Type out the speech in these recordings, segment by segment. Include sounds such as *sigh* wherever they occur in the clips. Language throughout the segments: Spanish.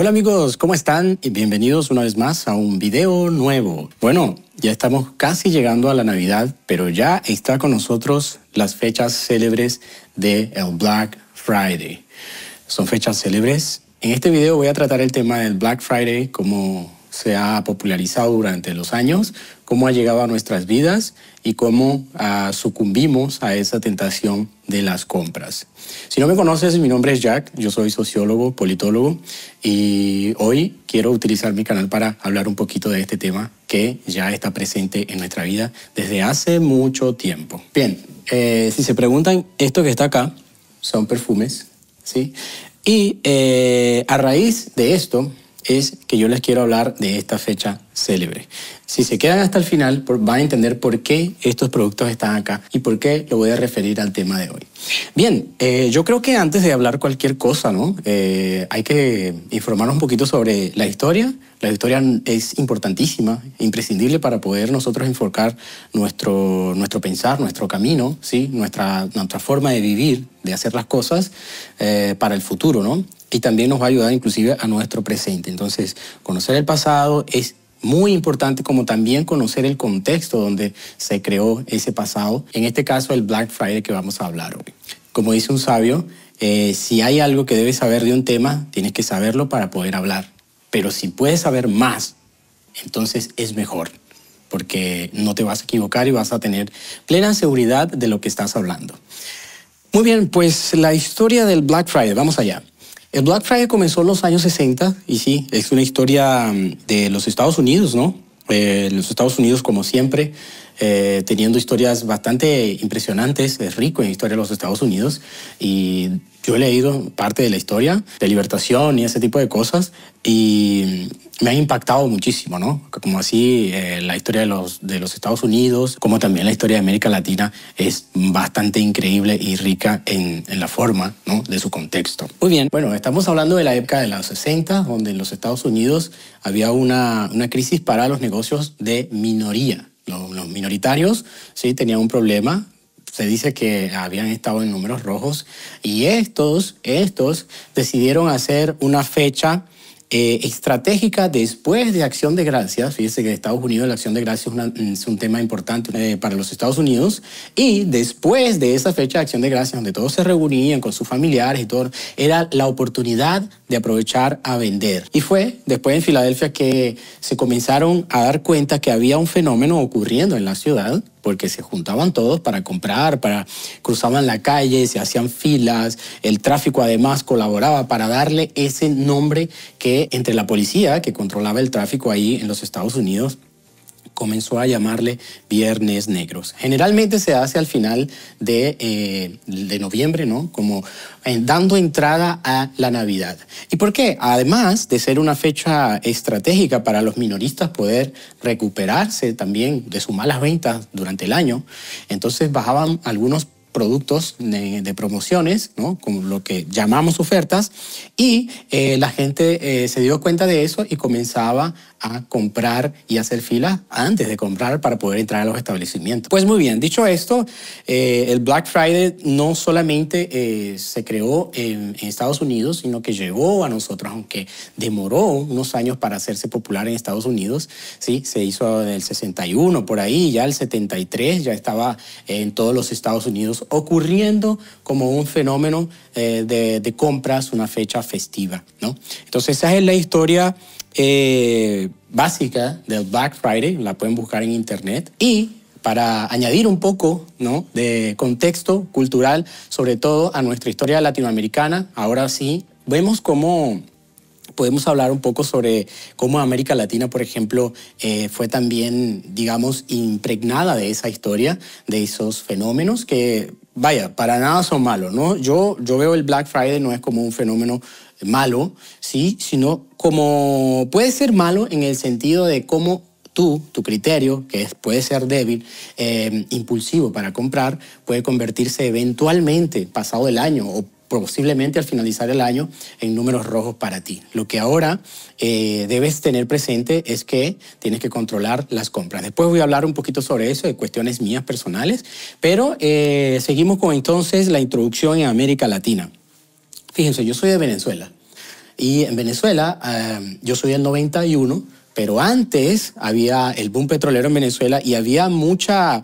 Hola amigos, ¿cómo están? Y bienvenidos una vez más a un video nuevo. Bueno, ya estamos casi llegando a la Navidad, pero ya está con nosotros las fechas célebres de el Black Friday. Son fechas célebres. En este video voy a tratar el tema del Black Friday como se ha popularizado durante los años, cómo ha llegado a nuestras vidas y cómo ah, sucumbimos a esa tentación de las compras. Si no me conoces, mi nombre es Jack, yo soy sociólogo, politólogo y hoy quiero utilizar mi canal para hablar un poquito de este tema que ya está presente en nuestra vida desde hace mucho tiempo. Bien, eh, si se preguntan, esto que está acá son perfumes, ¿sí? Y eh, a raíz de esto, es que yo les quiero hablar de esta fecha célebre. Si se quedan hasta el final, van a entender por qué estos productos están acá y por qué lo voy a referir al tema de hoy. Bien, eh, yo creo que antes de hablar cualquier cosa, ¿no? Eh, hay que informarnos un poquito sobre la historia, la historia es importantísima, imprescindible para poder nosotros enfocar nuestro, nuestro pensar, nuestro camino, ¿sí? nuestra, nuestra forma de vivir, de hacer las cosas eh, para el futuro, ¿no? Y también nos va a ayudar inclusive a nuestro presente. Entonces, conocer el pasado es muy importante como también conocer el contexto donde se creó ese pasado, en este caso el Black Friday que vamos a hablar hoy. Como dice un sabio, eh, si hay algo que debes saber de un tema, tienes que saberlo para poder hablar. Pero si puedes saber más, entonces es mejor, porque no te vas a equivocar y vas a tener plena seguridad de lo que estás hablando. Muy bien, pues la historia del Black Friday, vamos allá. El Black Friday comenzó en los años 60 y sí, es una historia mm, de los Estados Unidos, ¿no? Eh, los Estados Unidos, como siempre, eh, teniendo historias bastante impresionantes, es rico en historia de los Estados Unidos y yo he leído parte de la historia de libertación y ese tipo de cosas y me ha impactado muchísimo, ¿no? Como así eh, la historia de los, de los Estados Unidos, como también la historia de América Latina es bastante increíble y rica en, la forma ¿no? de su contexto. Muy bien, bueno, estamos hablando de la época de los 60, donde en los Estados Unidos había una, una crisis para los negocios de minoría. Los, los minoritarios sí tenían un problema se dice que habían estado en números rojos y estos, estos decidieron hacer una fecha eh, estratégica después de Acción de Gracias. Fíjense que en Estados Unidos la Acción de Gracias es, un tema importante eh, para los Estados Unidos. Y después de esa fecha de Acción de Gracias, donde todos se reunían con sus familiares y todo, era la oportunidad de aprovechar a vender. Y fue después en Filadelfia que se comenzaron a dar cuenta que había un fenómeno ocurriendo en la ciudad porque se juntaban todos para comprar, para cruzaban la calle, se hacían filas, el tráfico además colaboraba para darle ese nombre que entre la policía que controlaba el tráfico ahí en los Estados Unidos comenzó a llamarle Viernes Negros. Generalmente se hace al final de, eh, noviembre, ¿no? Como eh, dando entrada a la Navidad. ¿Y por qué? Además de ser una fecha estratégica para los minoristas poder recuperarse también de sus malas ventas durante el año, entonces bajaban algunos productos de, promociones, ¿no? como lo que llamamos ofertas, y eh, la gente se dio cuenta de eso y comenzaba a a comprar y hacer fila antes de comprar para poder entrar a los establecimientos. Pues muy bien, dicho esto, eh, el Black Friday no solamente eh, se creó en, Estados Unidos, sino que llegó a nosotros, aunque demoró unos años para hacerse popular en Estados Unidos, ¿sí? se hizo en el 61 por ahí, ya el 73 ya estaba en todos los Estados Unidos ocurriendo como un fenómeno eh, de, de compras, una fecha festiva. ¿no? Entonces esa es la historia eh, básica del Black Friday, la pueden buscar en internet. Y para añadir un poco ¿no? de contexto cultural, sobre todo a nuestra historia latinoamericana, ahora sí, vemos cómo podemos hablar un poco sobre cómo América Latina, por ejemplo, eh, fue también, digamos, impregnada de esa historia, de esos fenómenos que vaya, para nada son malos, ¿no? Yo, yo veo el Black Friday no es como un fenómeno malo, ¿sí? Sino como puede ser malo en el sentido de cómo tú, tu criterio, que puede ser débil, eh, impulsivo para comprar, puede convertirse eventualmente, pasado el año o posiblemente al finalizar el año en números rojos para ti. Lo que ahora eh, debes tener presente es que tienes que controlar las compras. Después voy a hablar un poquito sobre eso, de cuestiones mías personales, pero eh, seguimos con entonces la introducción en América Latina. Fíjense, yo soy de Venezuela y en Venezuela eh, yo soy del 91 pero antes había el boom petrolero en Venezuela y había mucha,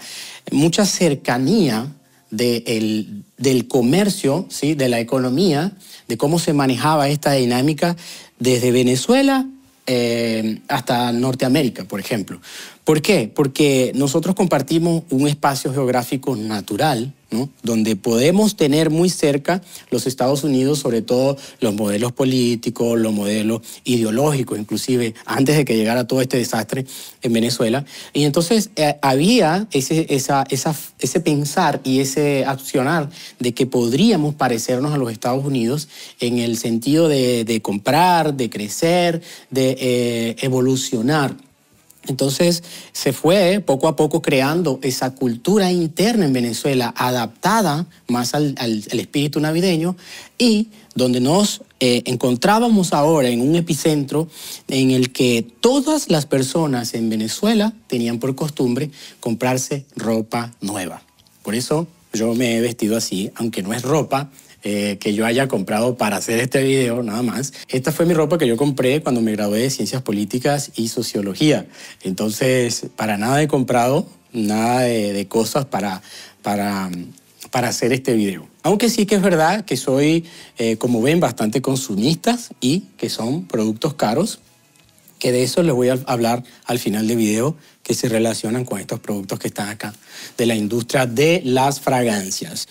mucha cercanía del comercio, ¿sí? de la economía, de cómo se manejaba esta dinámica desde Venezuela eh, hasta Norteamérica, por ejemplo. ¿Por qué? Porque nosotros compartimos un espacio geográfico natural, ¿no? donde podemos tener muy cerca los Estados Unidos, sobre todo los modelos políticos, los modelos ideológicos, inclusive antes de que llegara todo este desastre en Venezuela. Y entonces eh, había ese, esa, ese pensar y ese accionar de que podríamos parecernos a los Estados Unidos en el sentido de, comprar, de crecer, de eh, evolucionar. Entonces se fue poco a poco creando esa cultura interna en Venezuela adaptada más al, espíritu navideño y donde nos eh, encontrábamos ahora en un epicentro en el que todas las personas en Venezuela tenían por costumbre comprarse ropa nueva. Por eso yo me he vestido así, aunque no es ropa, eh, que yo haya comprado para hacer este video, nada más. Esta fue mi ropa que yo compré cuando me gradué de Ciencias Políticas y Sociología. Entonces, para nada he comprado nada de, cosas para, para, para hacer este video. Aunque sí que es verdad que soy, eh, como ven, bastante consumista y que son productos caros, que de eso les voy a hablar al final del video, que se relacionan con estos productos que están acá, de la industria de las fragancias.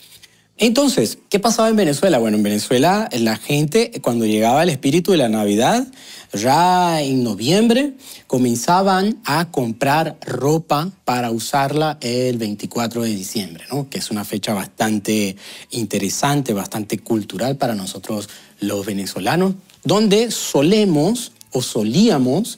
Entonces, ¿qué pasaba en Venezuela? Bueno, en Venezuela la gente, cuando llegaba el espíritu de la Navidad, ya en noviembre, comenzaban a comprar ropa para usarla el 24 de diciembre, ¿no? que es una fecha bastante interesante, bastante cultural para nosotros los venezolanos, donde solemos o solíamos,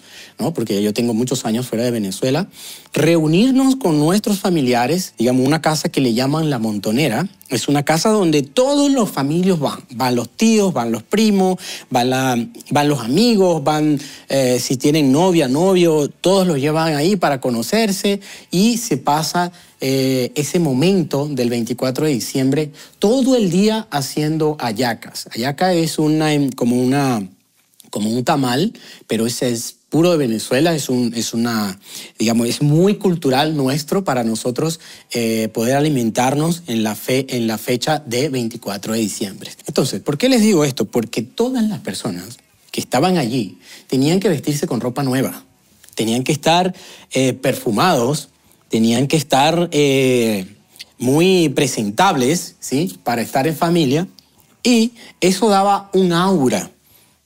porque yo tengo muchos años fuera de Venezuela, reunirnos con nuestros familiares, digamos, una casa que le llaman la montonera. Es una casa donde todos los familiares van. Van los tíos, van los primos, van, van los amigos, van eh, si tienen novia, novio, todos los llevan ahí para conocerse y se pasa eh, ese momento del 24 de diciembre todo el día haciendo ayacas. Ayaca es una, em, como una como un tamal, pero ese es puro de Venezuela, es, un, es una, digamos, es muy cultural nuestro para nosotros eh, poder alimentarnos en la, fe, en la fecha de 24 de diciembre. Entonces, ¿por qué les digo esto? Porque todas las personas que estaban allí tenían que vestirse con ropa nueva, tenían que estar eh, perfumados, tenían que estar eh, muy presentables, ¿sí? Para estar en familia. Y eso daba un aura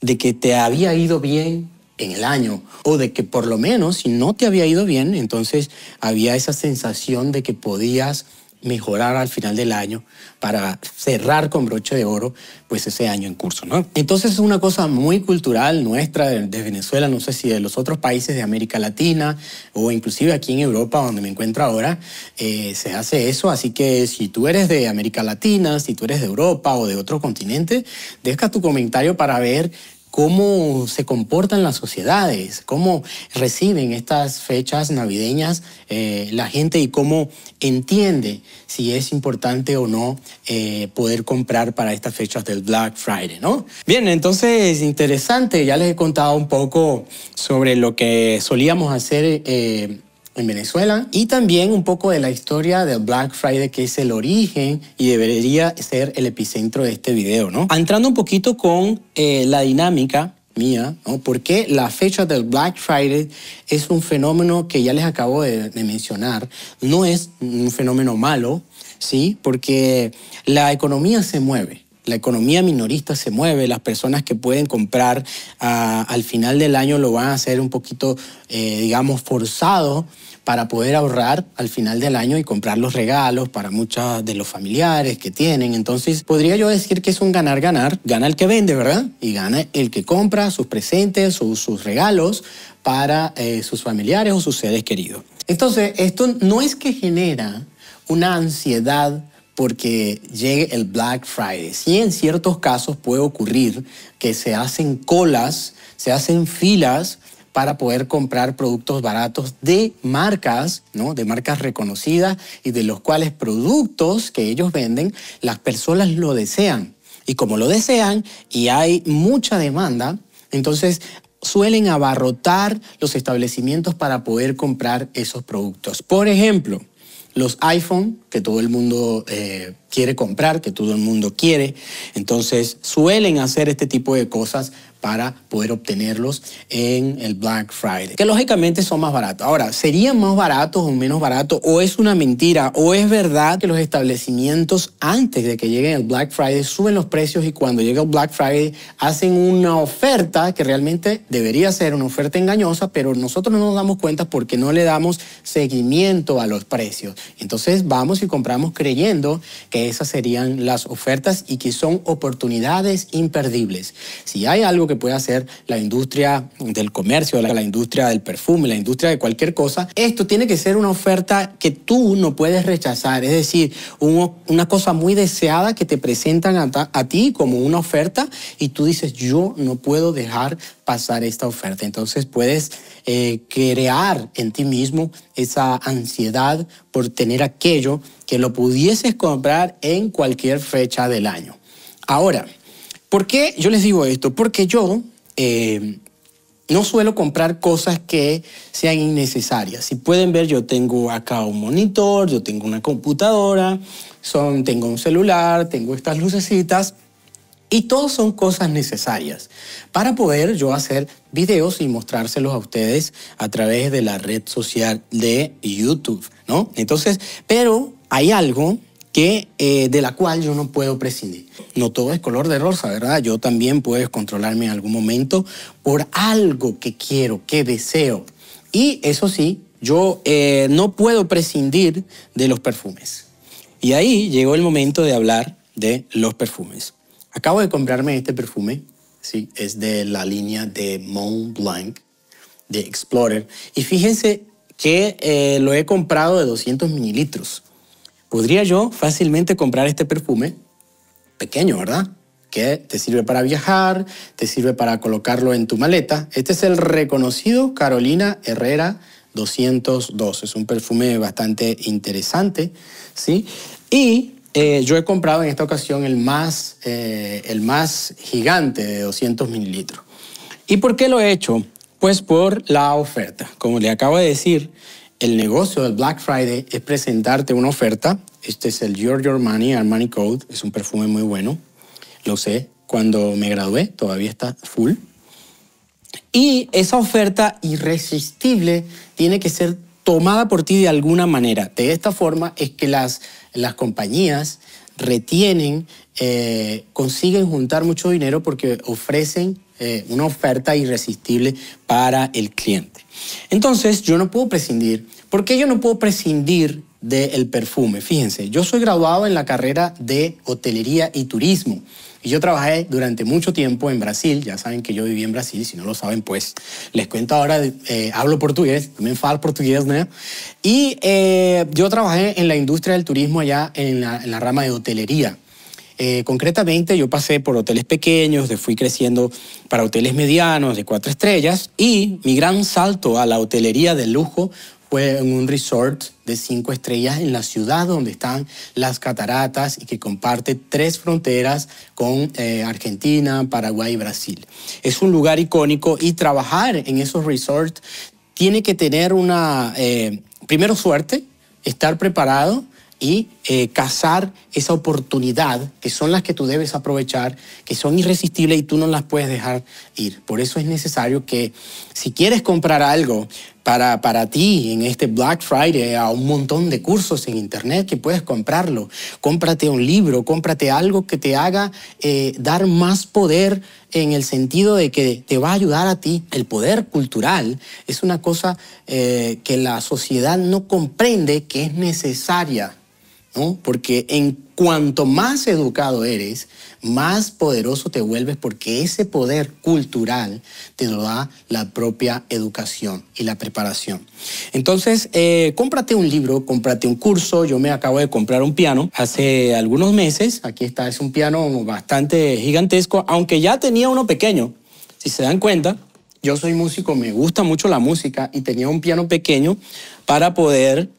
de que te había ido bien en el año o de que por lo menos si no te había ido bien, entonces había esa sensación de que podías mejorar al final del año para cerrar con broche de oro pues ese año en curso. ¿no? Entonces es una cosa muy cultural nuestra de, Venezuela, no sé si de los otros países de América Latina o inclusive aquí en Europa donde me encuentro ahora, eh, se hace eso, así que si tú eres de América Latina, si tú eres de Europa o de otro continente, deja tu comentario para ver cómo se comportan las sociedades, cómo reciben estas fechas navideñas eh, la gente y cómo entiende si es importante o no eh, poder comprar para estas fechas del Black Friday, ¿no? Bien, entonces interesante, ya les he contado un poco sobre lo que solíamos hacer. Eh, en Venezuela y también un poco de la historia del Black Friday, que es el origen y debería ser el epicentro de este video, ¿no? Entrando un poquito con eh, la dinámica mía, ¿no? Porque la fecha del Black Friday es un fenómeno que ya les acabo de, mencionar, no es un fenómeno malo, ¿sí? Porque la economía se mueve la economía minorista se mueve, las personas que pueden comprar ah, al final del año lo van a hacer un poquito, eh, digamos, forzado para poder ahorrar al final del año y comprar los regalos para muchos de los familiares que tienen. Entonces, podría yo decir que es un ganar-ganar. Gana el que vende, ¿verdad? Y gana el que compra sus presentes o sus regalos para eh, sus familiares o sus seres queridos. Entonces, esto no es que genera una ansiedad porque llegue el Black Friday. Sí, en ciertos casos puede ocurrir que se hacen colas, se hacen filas para poder comprar productos baratos de marcas, ¿no? De marcas reconocidas y de los cuales productos que ellos venden, las personas lo desean. Y como lo desean y hay mucha demanda, entonces suelen abarrotar los establecimientos para poder comprar esos productos. Por ejemplo, los iPhone que todo el mundo eh, quiere comprar, que todo el mundo quiere. Entonces suelen hacer este tipo de cosas para poder obtenerlos en el Black Friday, que lógicamente son más baratos. Ahora, ¿serían más baratos o menos baratos? ¿O es una mentira? ¿O es verdad que los establecimientos antes de que llegue el Black Friday suben los precios y cuando llega el Black Friday hacen una oferta que realmente debería ser una oferta engañosa, pero nosotros no nos damos cuenta porque no le damos seguimiento a los precios? Entonces vamos y compramos creyendo que esas serían las ofertas y que son oportunidades imperdibles. Si hay algo que puede hacer la industria del comercio, la, industria del perfume, la industria de cualquier cosa, esto tiene que ser una oferta que tú no puedes rechazar, es decir, una cosa muy deseada que te presentan a, ti como una oferta y tú dices, yo no puedo dejar pasar esta oferta. Entonces puedes eh, crear en ti mismo esa ansiedad por tener aquello que lo pudieses comprar en cualquier fecha del año. Ahora, ¿Por qué yo les digo esto? Porque yo eh, no suelo comprar cosas que sean innecesarias. Si pueden ver, yo tengo acá un monitor, yo tengo una computadora, tengo un celular, tengo estas lucecitas. Y todos son cosas necesarias para poder yo hacer videos y mostrárselos a ustedes a través de la red social de YouTube, ¿no? Entonces, pero hay algo eh, de la cual yo no puedo prescindir. No todo es color de rosa, ¿verdad? Yo también puedo controlarme en algún momento por algo que quiero, que deseo. Y eso sí, yo eh, no puedo prescindir de los perfumes. Y ahí llegó el momento de hablar de los perfumes. Acabo de comprarme este perfume, ¿sí? es de la línea de Mont Blanc, de Explorer. Y fíjense que eh, lo he comprado de 200 mililitros podría yo fácilmente comprar este perfume pequeño, ¿verdad? Que te sirve para viajar, te sirve para colocarlo en tu maleta. Este es el reconocido Carolina Herrera 202. Es un perfume bastante interesante, ¿sí? Y eh, yo he comprado en esta ocasión el más, eh, el más gigante de 200 mililitros. ¿Y por qué lo he hecho? Pues por la oferta. Como le acabo de decir, el negocio del Black Friday es presentarte una oferta. Este es el Your Your Money Armani Code. Es un perfume muy bueno. Lo sé. Cuando me gradué todavía está full. Y esa oferta irresistible tiene que ser tomada por ti de alguna manera. De esta forma es que las, las compañías retienen, eh, consiguen juntar mucho dinero porque ofrecen eh, una oferta irresistible para el cliente. Entonces, yo no puedo prescindir. ¿Por qué yo no puedo prescindir del perfume? Fíjense, yo soy graduado en la carrera de hotelería y turismo. Y yo trabajé durante mucho tiempo en Brasil, ya saben que yo viví en Brasil, si no lo saben, pues les cuento ahora, eh, hablo portugués, también falo portugués, ¿no? Y eh, yo trabajé en la industria del turismo allá en la rama de hotelería. Eh, concretamente, yo pasé por hoteles pequeños, fui creciendo para hoteles medianos de cuatro estrellas y mi gran salto a la hotelería de lujo fue en un resort de cinco estrellas en la ciudad donde están las cataratas y que comparte tres fronteras con eh, Argentina, Paraguay y Brasil. Es un lugar icónico y trabajar en esos resorts tiene que tener una, eh, primero suerte, estar preparado, y eh, cazar esa oportunidad, que son las que tú debes aprovechar, que son irresistibles y tú no las puedes dejar ir. Por eso es necesario que si quieres comprar algo para, para ti en este Black Friday, a un montón de cursos en Internet que puedes comprarlo, cómprate un libro, cómprate algo que te haga eh, dar más poder en el sentido de que te va a ayudar a ti. El poder cultural es una cosa eh, que la sociedad no comprende que es necesaria porque en cuanto más educado eres, más poderoso te vuelves porque ese poder cultural te lo da la propia educación y la preparación. Entonces, eh, cómprate un libro, cómprate un curso. Yo me acabo de comprar un piano hace algunos meses. Aquí está, es un piano bastante gigantesco, aunque ya tenía uno pequeño. Si se dan cuenta, yo soy músico, me gusta mucho la música y tenía un piano pequeño para poder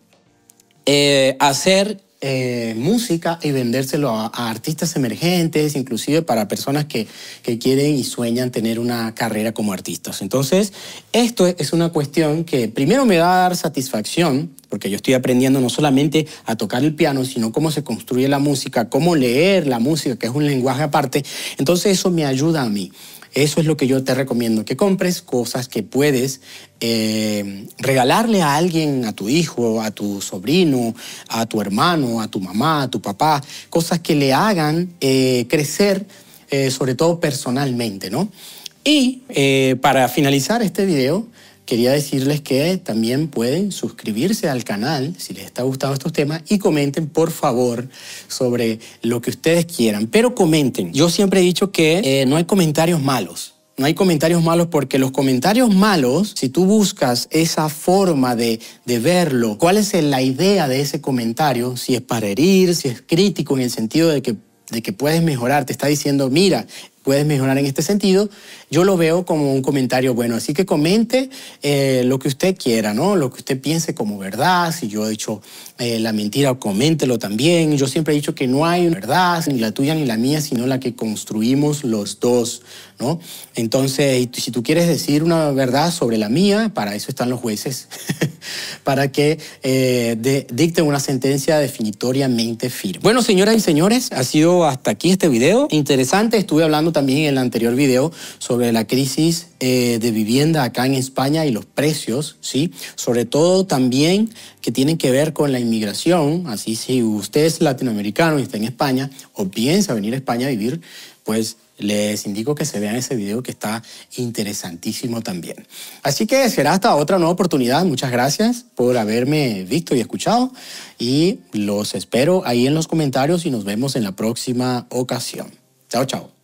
eh, hacer eh, música y vendérselo a, artistas emergentes, inclusive para personas que, que, quieren y sueñan tener una carrera como artistas. Entonces, esto es una cuestión que primero me va a dar satisfacción, porque yo estoy aprendiendo no solamente a tocar el piano, sino cómo se construye la música, cómo leer la música, que es un lenguaje aparte. Entonces, eso me ayuda a mí. Eso es lo que yo te recomiendo, que compres cosas que puedes eh, regalarle a alguien, a tu hijo, a tu sobrino, a tu hermano, a tu mamá, a tu papá, cosas que le hagan eh, crecer, eh, sobre todo personalmente, ¿no? Y para finalizar este video, Quería decirles que también pueden suscribirse al canal si les está gustando estos temas y comenten por favor sobre lo que ustedes quieran. Pero comenten. Yo siempre he dicho que eh, no hay comentarios malos. No hay comentarios malos porque los comentarios malos, si tú buscas esa forma de, verlo, cuál es la idea de ese comentario, si es para herir, si es crítico en el sentido de que, de que puedes mejorar, te está diciendo, mira, puedes mejorar en este sentido, yo lo veo como un comentario bueno. Así que comente eh, lo que usted quiera, ¿no? Lo que usted piense como verdad, si yo he dicho eh, la mentira, coméntelo también. Yo siempre he dicho que no hay una verdad, ni la tuya ni la mía, sino la que construimos los dos. ¿no? Entonces, si tú quieres decir una verdad sobre la mía, para eso están los jueces, *laughs* para que eh, dicten una sentencia definitoriamente firme. Bueno, señoras y señores, ha sido hasta aquí este video. Interesante, estuve hablando también en el anterior video sobre la crisis eh, de vivienda acá en España y los precios, ¿sí? Sobre todo también que tienen que ver con la inmigración, así si usted es latinoamericano y está en España o piensa venir a España a vivir, pues les indico que se vean ese video que está interesantísimo también. Así que será hasta otra nueva oportunidad. Muchas gracias por haberme visto y escuchado y los espero ahí en los comentarios y nos vemos en la próxima ocasión. Chao, chao.